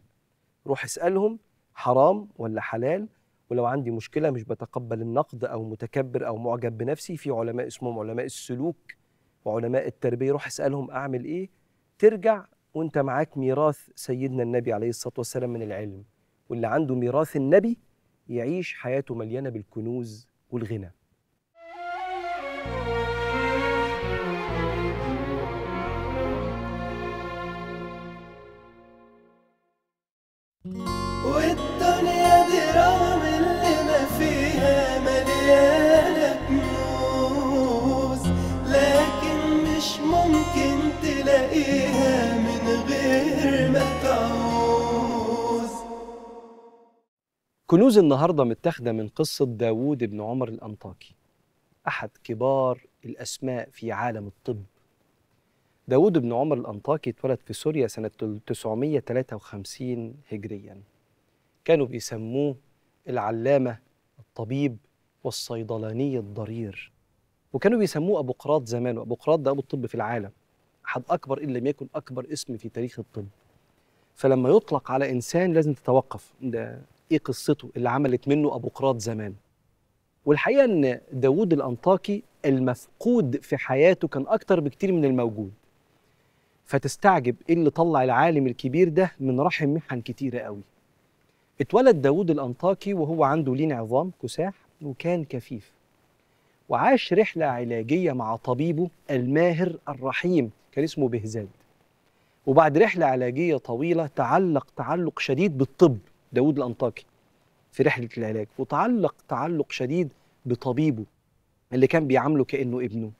روح اسألهم حرام ولا حلال ولو عندي مشكلة مش بتقبل النقد أو متكبر أو معجب بنفسي في علماء اسمهم علماء السلوك وعلماء التربية روح اسألهم أعمل إيه ترجع وانت معاك ميراث سيدنا النبي عليه الصلاة والسلام من العلم واللي عنده ميراث النبي يعيش حياته مليانه بالكنوز والغنى كنوز النهاردة متاخدة من قصة داوود بن عمر الأنطاكي أحد كبار الأسماء في عالم الطب داوود بن عمر الأنطاكي اتولد في سوريا سنة 953 هجريا كانوا بيسموه العلامة الطبيب والصيدلاني الضرير وكانوا بيسموه أبو قراط زمانه أبو قراط ده أبو الطب في العالم أحد أكبر إن لم يكن أكبر اسم في تاريخ الطب فلما يطلق على إنسان لازم تتوقف ده ايه قصته اللي عملت منه ابو قراط زمان والحقيقه ان داوود الانطاكي المفقود في حياته كان اكتر بكتير من الموجود فتستعجب ايه اللي طلع العالم الكبير ده من رحم محن كتيره قوي اتولد داوود الانطاكي وهو عنده لين عظام كساح وكان كفيف وعاش رحله علاجيه مع طبيبه الماهر الرحيم كان اسمه بهزاد وبعد رحله علاجيه طويله تعلق تعلق شديد بالطب داود الأنطاكي في رحلة العلاج وتعلق تعلق شديد بطبيبه اللي كان بيعامله كأنه ابنه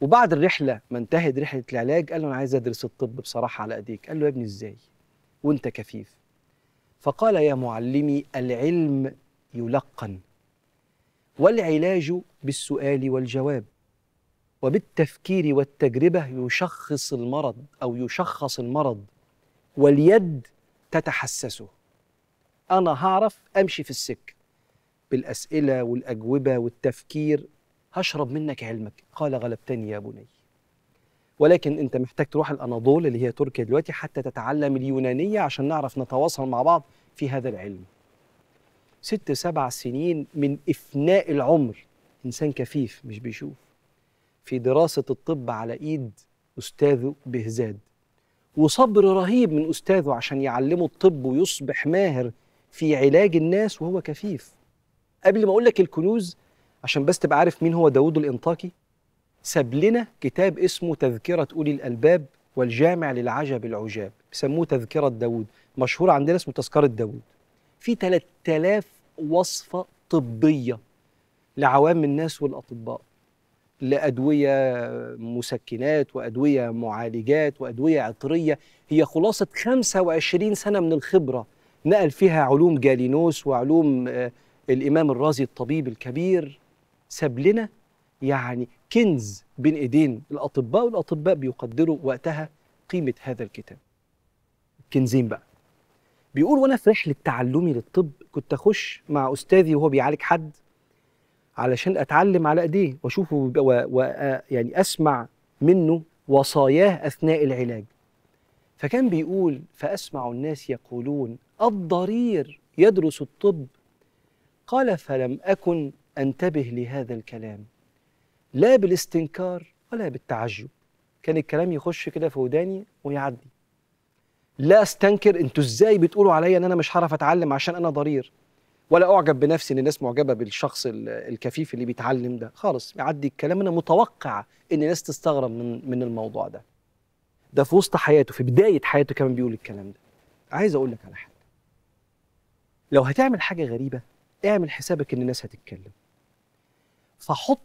وبعد الرحلة ما انتهت رحلة العلاج قال له أنا عايز أدرس الطب بصراحة على أيديك قال له يا ابني إزاي وأنت كفيف فقال يا معلمي العلم يلقن والعلاج بالسؤال والجواب وبالتفكير والتجربة يشخص المرض أو يشخص المرض واليد تتحسسه انا هعرف امشي في السك بالاسئله والاجوبه والتفكير هشرب منك علمك قال غلبتني يا بني ولكن انت محتاج تروح الاناضول اللي هي تركيا دلوقتي حتى تتعلم اليونانيه عشان نعرف نتواصل مع بعض في هذا العلم ست سبع سنين من افناء العمر انسان كفيف مش بيشوف في دراسه الطب على ايد استاذه بهزاد وصبر رهيب من استاذه عشان يعلمه الطب ويصبح ماهر في علاج الناس وهو كفيف قبل ما اقول لك الكنوز عشان بس تبقى عارف مين هو داوود الانطاكي ساب لنا كتاب اسمه تذكرة أولي الألباب والجامع للعجب العجاب بيسموه تذكرة داوود مشهور عندنا اسمه تذكرة داوود في 3000 وصفة طبية لعوام الناس والأطباء لأدوية مسكنات وأدوية معالجات وأدوية عطرية هي خلاصة 25 سنة من الخبرة نقل فيها علوم جالينوس وعلوم آه، الإمام الرازي الطبيب الكبير ساب لنا يعني كنز بين إيدين الأطباء والأطباء بيقدروا وقتها قيمة هذا الكتاب كنزين بقى بيقول وأنا في رحلة تعلمي للطب كنت أخش مع أستاذي وهو بيعالج حد علشان أتعلم على إيديه وأشوفه و... و... يعني أسمع منه وصاياه أثناء العلاج فكان بيقول فأسمع الناس يقولون الضرير يدرس الطب قال فلم أكن أنتبه لهذا الكلام لا بالاستنكار ولا بالتعجب كان الكلام يخش كده في وداني ويعدي لا استنكر انتوا ازاي بتقولوا عليا ان انا مش هعرف اتعلم عشان انا ضرير ولا اعجب بنفسي ان الناس معجبه بالشخص الكفيف اللي بيتعلم ده خالص يعدي الكلام انا متوقع ان الناس تستغرب من من الموضوع ده ده في وسط حياته في بدايه حياته كمان بيقول الكلام ده عايز اقول لك على حاجه لو هتعمل حاجه غريبه اعمل حسابك ان الناس هتتكلم فحط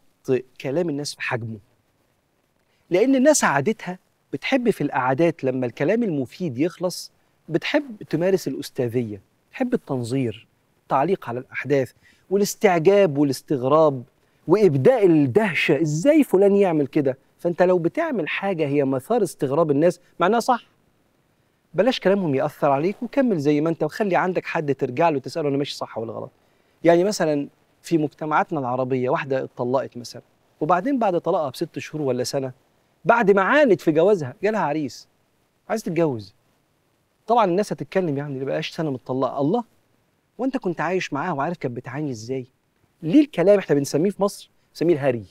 كلام الناس في حجمه لان الناس عادتها بتحب في القعدات لما الكلام المفيد يخلص بتحب تمارس الاستاذيه تحب التنظير التعليق على الاحداث والاستعجاب والاستغراب وابداء الدهشه ازاي فلان يعمل كده فانت لو بتعمل حاجه هي مثار استغراب الناس معناها صح بلاش كلامهم ياثر عليك وكمل زي ما انت وخلي عندك حد ترجع له تساله انا ماشي صح ولا غلط يعني مثلا في مجتمعاتنا العربيه واحده اتطلقت مثلا وبعدين بعد طلاقها بست شهور ولا سنه بعد ما عانت في جوازها جالها عريس عايز تتجوز طبعا الناس هتتكلم يعني بقاش سنه متطلقه الله وانت كنت عايش معاها وعارف كانت بتعاني ازاي ليه الكلام احنا بنسميه في مصر بنسميه الهري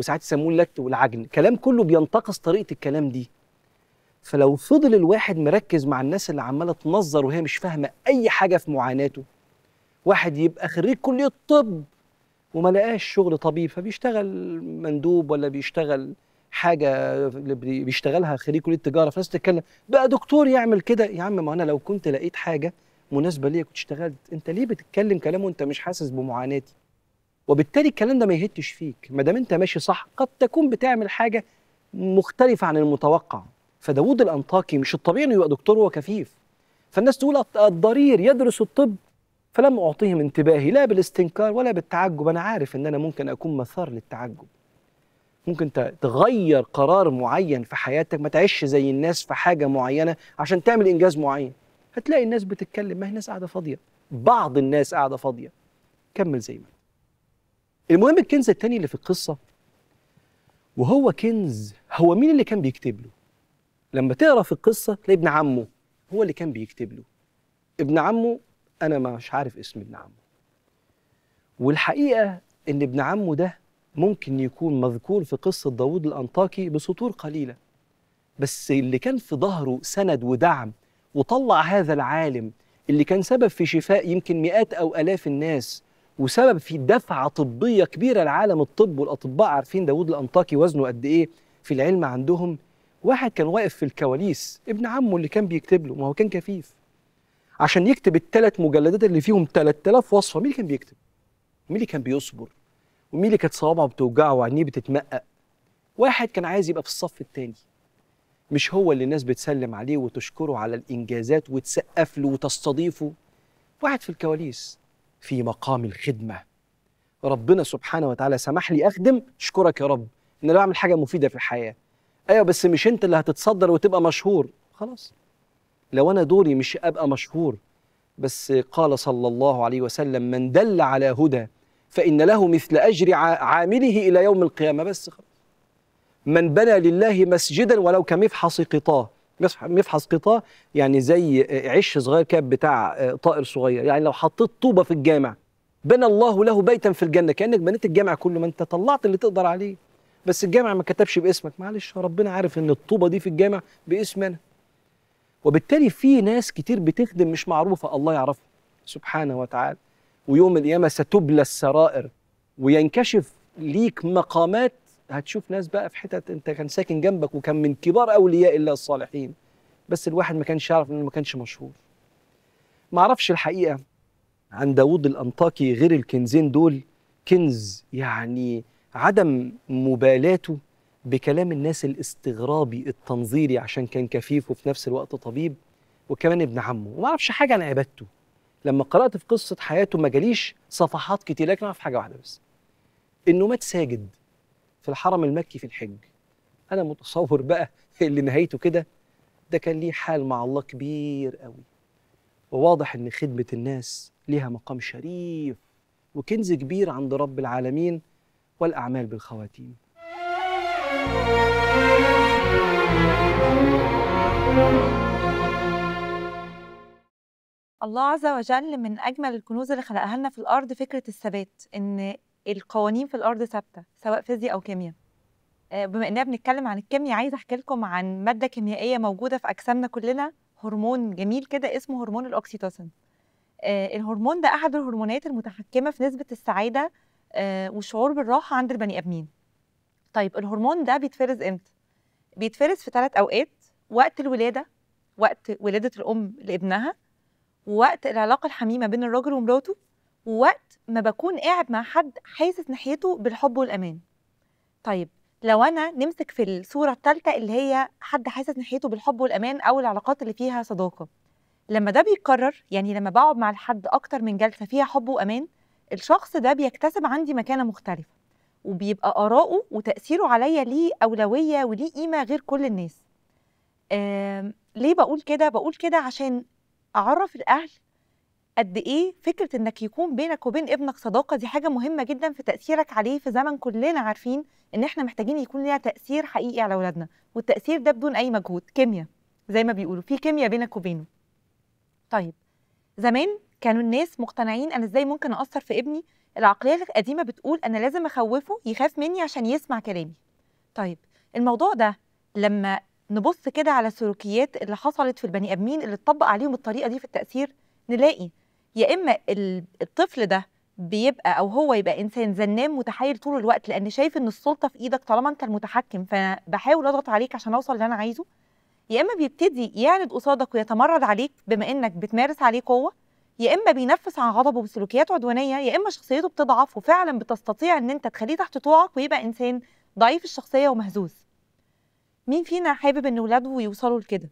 وساعات يسموه اللت والعجن كلام كله بينتقص طريقه الكلام دي فلو فضل الواحد مركز مع الناس اللي عماله تنظر وهي مش فاهمه اي حاجه في معاناته واحد يبقى خريج كليه الطب وما لقاش شغل طبيب فبيشتغل مندوب ولا بيشتغل حاجه بيشتغلها خريج كليه التجاره فالناس تتكلم بقى دكتور يعمل كده يا عم ما انا لو كنت لقيت حاجه مناسبه ليا كنت اشتغلت انت ليه بتتكلم كلام وانت مش حاسس بمعاناتي وبالتالي الكلام ده ما يهتش فيك ما دام انت ماشي صح قد تكون بتعمل حاجه مختلفه عن المتوقع فداوود الانطاكي مش الطبيعي انه يبقى دكتور وهو كفيف فالناس تقول الضرير يدرس الطب فلم اعطيهم انتباهي لا بالاستنكار ولا بالتعجب انا عارف ان انا ممكن اكون مثار للتعجب ممكن تغير قرار معين في حياتك ما تعيش زي الناس في حاجه معينه عشان تعمل انجاز معين هتلاقي الناس بتتكلم ما هي ناس قاعده فاضيه بعض الناس قاعده فاضيه كمل زي ما انت المهم الكنز الثاني اللي في القصة وهو كنز هو مين اللي كان بيكتب له لما تقرا في القصة تلاقي ابن عمه هو اللي كان بيكتب له ابن عمه أنا مش عارف اسم ابن عمه والحقيقة إن ابن عمه ده ممكن يكون مذكور في قصة داوود الأنطاكي بسطور قليلة بس اللي كان في ظهره سند ودعم وطلع هذا العالم اللي كان سبب في شفاء يمكن مئات أو آلاف الناس وسبب في دفعه طبيه كبيره لعالم الطب والاطباء عارفين داوود الانطاكي وزنه قد ايه في العلم عندهم واحد كان واقف في الكواليس ابن عمه اللي كان بيكتب له ما هو كان كفيف عشان يكتب الثلاث مجلدات اللي فيهم 3000 وصفه مين اللي كان بيكتب مين اللي كان بيصبر ومين اللي كانت صوابعه بتوجعه وعينيه بتتمقق واحد كان عايز يبقى في الصف الثاني مش هو اللي الناس بتسلم عليه وتشكره على الانجازات وتسقف له وتستضيفه واحد في الكواليس في مقام الخدمه ربنا سبحانه وتعالى سمح لي اخدم اشكرك يا رب ان انا بعمل حاجه مفيده في الحياه ايوه بس مش انت اللي هتتصدر وتبقى مشهور خلاص لو انا دوري مش ابقى مشهور بس قال صلى الله عليه وسلم من دل على هدى فان له مثل اجر عامله الى يوم القيامه بس خلاص من بنى لله مسجدا ولو كمفحص قطاه مفحص قطاع يعني زي آه، عش صغير كده بتاع آه، طائر صغير يعني لو حطيت طوبه في الجامع بنى الله له بيتا في الجنه كانك بنيت الجامع كله ما انت طلعت اللي تقدر عليه بس الجامع ما كتبش باسمك معلش ربنا عارف ان الطوبه دي في الجامع باسم انا وبالتالي في ناس كتير بتخدم مش معروفه الله يعرفها سبحانه وتعالى ويوم القيامه ستبلى السرائر وينكشف ليك مقامات هتشوف ناس بقى في حتت انت كان ساكن جنبك وكان من كبار اولياء الله الصالحين بس الواحد ما كانش يعرف انه ما كانش مشهور ما اعرفش الحقيقه عن داوود الانطاكي غير الكنزين دول كنز يعني عدم مبالاته بكلام الناس الاستغرابي التنظيري عشان كان كفيف وفي نفس الوقت طبيب وكمان ابن عمه وما اعرفش حاجه عن عبادته لما قرات في قصه حياته ما جاليش صفحات كتير لكن اعرف حاجه واحده بس انه مات ساجد في الحرم المكي في الحج انا متصور بقى اللي نهايته كده ده كان ليه حال مع الله كبير قوي وواضح ان خدمه الناس ليها مقام شريف وكنز كبير عند رب العالمين والاعمال بالخواتيم الله عز وجل من اجمل الكنوز اللي خلقها لنا في الارض فكره الثبات ان القوانين في الارض ثابته سواء فيزياء او كيمياء آه، بما اننا بنتكلم عن الكيمياء عايزه احكي لكم عن ماده كيميائيه موجوده في اجسامنا كلنا هرمون جميل كده اسمه هرمون الاكسيتوسين آه، الهرمون ده احد الهرمونات المتحكمه في نسبه السعاده آه، والشعور بالراحه عند البني ادمين طيب الهرمون ده بيتفرز امتى بيتفرز في ثلاث اوقات وقت الولاده وقت ولاده الام لابنها ووقت العلاقه الحميمه بين الراجل ومراته ووقت ما بكون قاعد مع حد حاسس ناحيته بالحب والامان طيب لو انا نمسك في الصوره الثالثه اللي هي حد حاسس ناحيته بالحب والامان او العلاقات اللي فيها صداقه لما ده بيتكرر يعني لما بقعد مع الحد اكتر من جلسه فيها حب وامان الشخص ده بيكتسب عندي مكانه مختلفه وبيبقى آراؤه وتأثيره عليا ليه أولوية وليه قيمة غير كل الناس ليه بقول كده؟ بقول كده عشان أعرف الأهل قد ايه فكره انك يكون بينك وبين ابنك صداقه دي حاجه مهمه جدا في تاثيرك عليه في زمن كلنا عارفين ان احنا محتاجين يكون ليها تاثير حقيقي على اولادنا والتاثير ده بدون اي مجهود كيمياء زي ما بيقولوا في كيمياء بينك وبينه طيب زمان كانوا الناس مقتنعين انا ازاي ممكن اثر في ابني العقليه القديمه بتقول انا لازم اخوفه يخاف مني عشان يسمع كلامي طيب الموضوع ده لما نبص كده على السلوكيات اللي حصلت في البني ادمين اللي اتطبق عليهم الطريقه دي في التاثير نلاقي يا اما الطفل ده بيبقى او هو يبقى انسان زنام متحير طول الوقت لان شايف ان السلطه في ايدك طالما انت المتحكم فانا بحاول اضغط عليك عشان اوصل اللي انا عايزه يا اما بيبتدي يعند قصادك ويتمرد عليك بما انك بتمارس عليه قوه يا اما بينفس عن غضبه بسلوكيات عدوانيه يا اما شخصيته بتضعف وفعلا بتستطيع ان انت تخليه تحت طوعك ويبقى انسان ضعيف الشخصيه ومهزوز مين فينا حابب ان ولاده يوصلوا لكده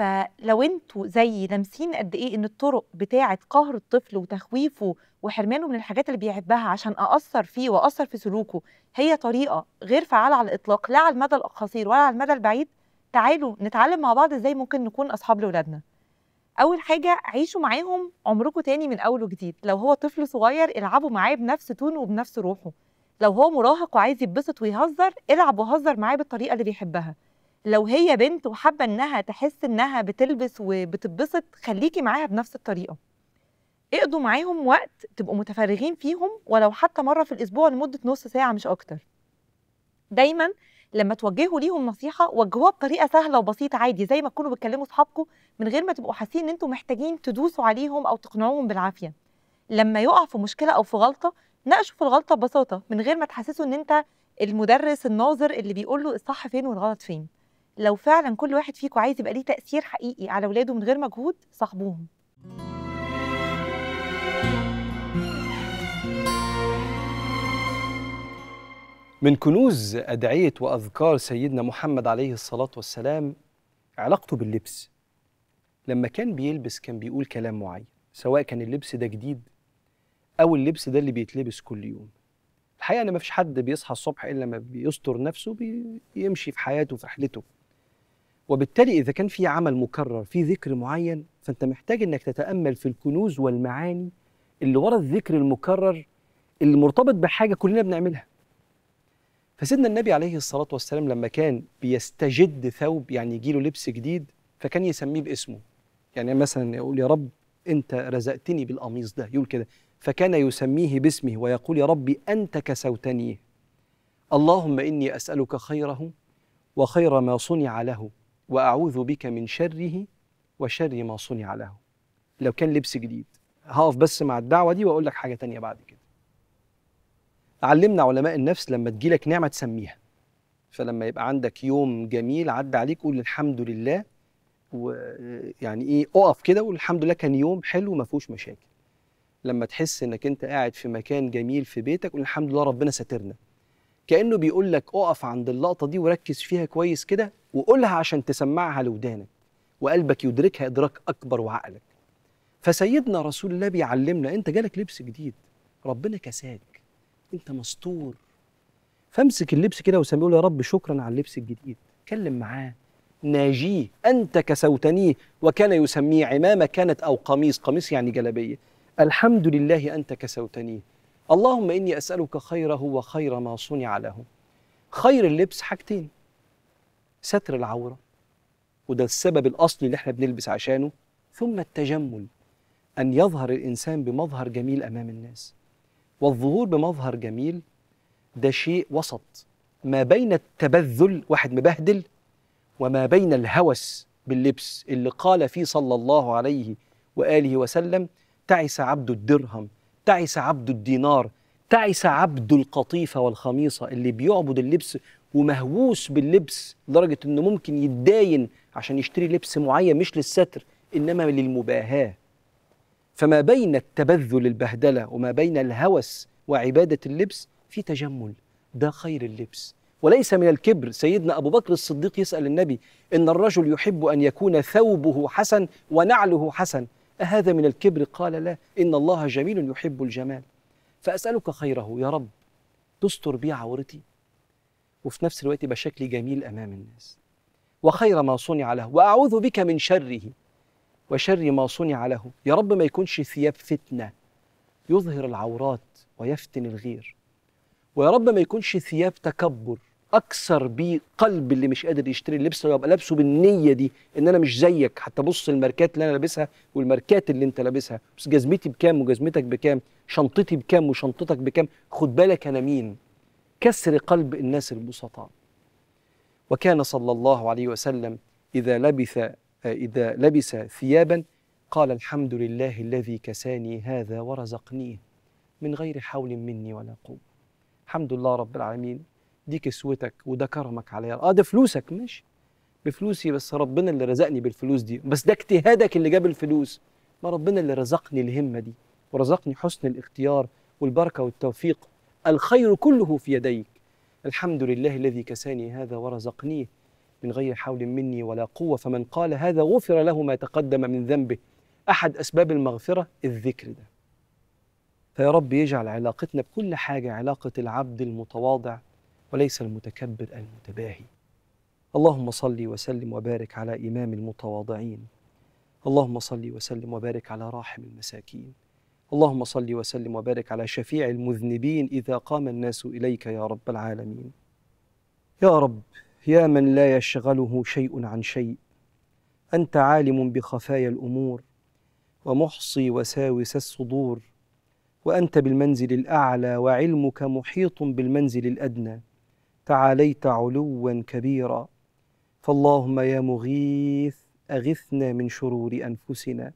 فلو انتوا زي لامسين قد ايه ان الطرق بتاعه قهر الطفل وتخويفه وحرمانه من الحاجات اللي بيحبها عشان اثر فيه واثر في سلوكه هي طريقه غير فعاله على الاطلاق لا على المدى القصير ولا على المدى البعيد تعالوا نتعلم مع بعض ازاي ممكن نكون اصحاب لاولادنا اول حاجه عيشوا معاهم عمركم تاني من اول وجديد لو هو طفل صغير العبوا معاه بنفس تونه وبنفس روحه لو هو مراهق وعايز يتبسط ويهزر العب وهزر معاه بالطريقه اللي بيحبها لو هي بنت وحابه انها تحس انها بتلبس وبتتبسط خليكي معاها بنفس الطريقه اقضوا معاهم وقت تبقوا متفرغين فيهم ولو حتى مره في الاسبوع لمده نص ساعه مش اكتر دايما لما توجهوا ليهم نصيحه وجهوها بطريقه سهله وبسيطه عادي زي ما تكونوا بتكلموا اصحابكم من غير ما تبقوا حاسين ان انتوا محتاجين تدوسوا عليهم او تقنعوهم بالعافيه لما يقع في مشكله او في غلطه ناقشوا في الغلطه ببساطه من غير ما تحسسوا ان انت المدرس الناظر اللي بيقول له الصح فين والغلط فين لو فعلا كل واحد فيكم عايز يبقى ليه تاثير حقيقي على ولاده من غير مجهود صاحبوهم من كنوز أدعية وأذكار سيدنا محمد عليه الصلاة والسلام علاقته باللبس لما كان بيلبس كان بيقول كلام معين سواء كان اللبس ده جديد أو اللبس ده اللي بيتلبس كل يوم الحقيقة أن فيش حد بيصحى الصبح إلا ما بيستر نفسه بيمشي في حياته في رحلته وبالتالي إذا كان في عمل مكرر في ذكر معين فأنت محتاج إنك تتأمل في الكنوز والمعاني اللي ورا الذكر المكرر اللي مرتبط بحاجة كلنا بنعملها فسيدنا النبي عليه الصلاة والسلام لما كان بيستجد ثوب يعني يجيله لبس جديد فكان يسميه باسمه يعني مثلا يقول يا رب أنت رزقتني بالقميص ده يقول كده فكان يسميه باسمه ويقول يا ربي أنت كسوتني اللهم إني أسألك خيره وخير ما صنع له واعوذ بك من شره وشر ما صنع له لو كان لبس جديد هقف بس مع الدعوه دي واقول لك حاجه تانية بعد كده علمنا علماء النفس لما تجيلك نعمه تسميها فلما يبقى عندك يوم جميل عدى عليك قول الحمد لله ويعني ايه اقف كده وقول الحمد لله كان يوم حلو ما فيهوش مشاكل لما تحس انك انت قاعد في مكان جميل في بيتك قول الحمد لله ربنا سترنا كانه بيقول لك اقف عند اللقطه دي وركز فيها كويس كده وقولها عشان تسمعها لودانك وقلبك يدركها إدراك أكبر وعقلك فسيدنا رسول الله بيعلمنا أنت جالك لبس جديد ربنا كساك أنت مستور فامسك اللبس كده وسميه له يا رب شكرا على اللبس الجديد كلم معاه ناجيه أنت كسوتنيه وكان يسميه عمامة كانت أو قميص قميص يعني جلبية الحمد لله أنت كسوتنيه اللهم إني أسألك خيره وخير ما صنع له خير اللبس حاجتين ستر العوره وده السبب الاصلي اللي احنا بنلبس عشانه ثم التجمل ان يظهر الانسان بمظهر جميل امام الناس والظهور بمظهر جميل ده شيء وسط ما بين التبذل واحد مبهدل وما بين الهوس باللبس اللي قال فيه صلى الله عليه واله وسلم تعس عبد الدرهم تعس عبد الدينار تعس عبد القطيفه والخميصه اللي بيعبد اللبس ومهووس باللبس لدرجه انه ممكن يتداين عشان يشتري لبس معين مش للستر انما للمباهاه فما بين التبذل البهدله وما بين الهوس وعباده اللبس في تجمل ده خير اللبس وليس من الكبر سيدنا ابو بكر الصديق يسال النبي ان الرجل يحب ان يكون ثوبه حسن ونعله حسن اهذا من الكبر قال لا ان الله جميل يحب الجمال فاسالك خيره يا رب تستر بي عورتي وفي نفس الوقت يبقى شكلي جميل امام الناس وخير ما صنع له واعوذ بك من شره وشر ما صنع له يا رب ما يكونش ثياب فتنه يظهر العورات ويفتن الغير ويا رب ما يكونش ثياب تكبر اكثر بيه قلب اللي مش قادر يشتري اللبس ويبقى لابسه بالنيه دي ان انا مش زيك حتى بص الماركات اللي انا لابسها والماركات اللي انت لابسها بس جزمتي بكام وجزمتك بكام شنطتي بكام وشنطتك بكام خد بالك انا مين كسر قلب الناس البسطاء وكان صلى الله عليه وسلم إذا لبث إذا لبس ثيابا قال الحمد لله الذي كساني هذا ورزقنيه من غير حول مني ولا قوة الحمد لله رب العالمين دي كسوتك وده كرمك عليا اه ده فلوسك ماشي بفلوسي بس ربنا اللي رزقني بالفلوس دي بس ده اجتهادك اللي جاب الفلوس ما ربنا اللي رزقني الهمة دي ورزقني حسن الاختيار والبركة والتوفيق الخير كله في يديك الحمد لله الذي كساني هذا ورزقنيه من غير حول مني ولا قوة فمن قال هذا غفر له ما تقدم من ذنبه أحد أسباب المغفرة الذكر ده فيا رب يجعل علاقتنا بكل حاجة علاقة العبد المتواضع وليس المتكبر المتباهي اللهم صل وسلم وبارك على إمام المتواضعين اللهم صل وسلم وبارك على راحم المساكين اللهم صل وسلم وبارك على شفيع المذنبين إذا قام الناس إليك يا رب العالمين يا رب يا من لا يشغله شيء عن شيء أنت عالم بخفايا الأمور ومحصي وساوس الصدور وأنت بالمنزل الأعلى وعلمك محيط بالمنزل الأدنى تعاليت علوا كبيرا فاللهم يا مغيث أغثنا من شرور أنفسنا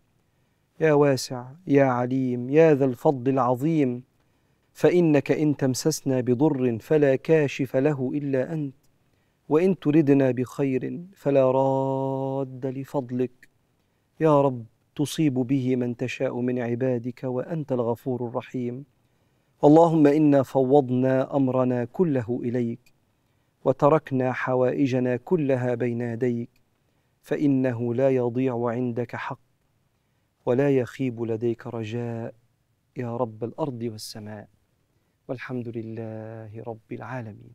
يا واسع يا عليم يا ذا الفضل العظيم فإنك إن تمسسنا بضر فلا كاشف له إلا أنت وإن تردنا بخير فلا راد لفضلك يا رب تصيب به من تشاء من عبادك وأنت الغفور الرحيم اللهم إنا فوضنا أمرنا كله إليك وتركنا حوائجنا كلها بين يديك فإنه لا يضيع عندك حق ولا يخيب لديك رجاء يا رب الارض والسماء والحمد لله رب العالمين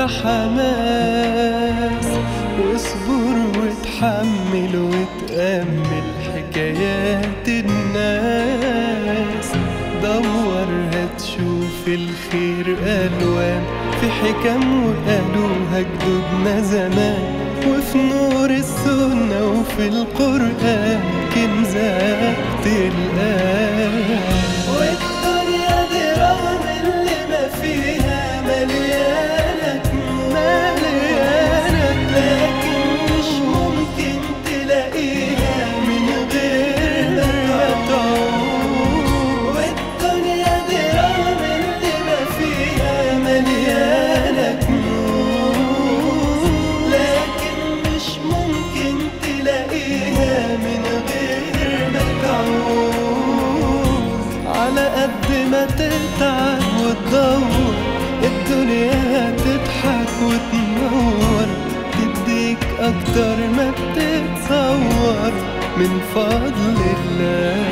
بحماس واصبر وتحمل وتأمل حكايات الناس دور هتشوف الخير ألوان في حكم وقالوها جدودنا زمان وفي نور السنة وفي القرآن كنزات الآن أكتر ما بتتصور من فضل الله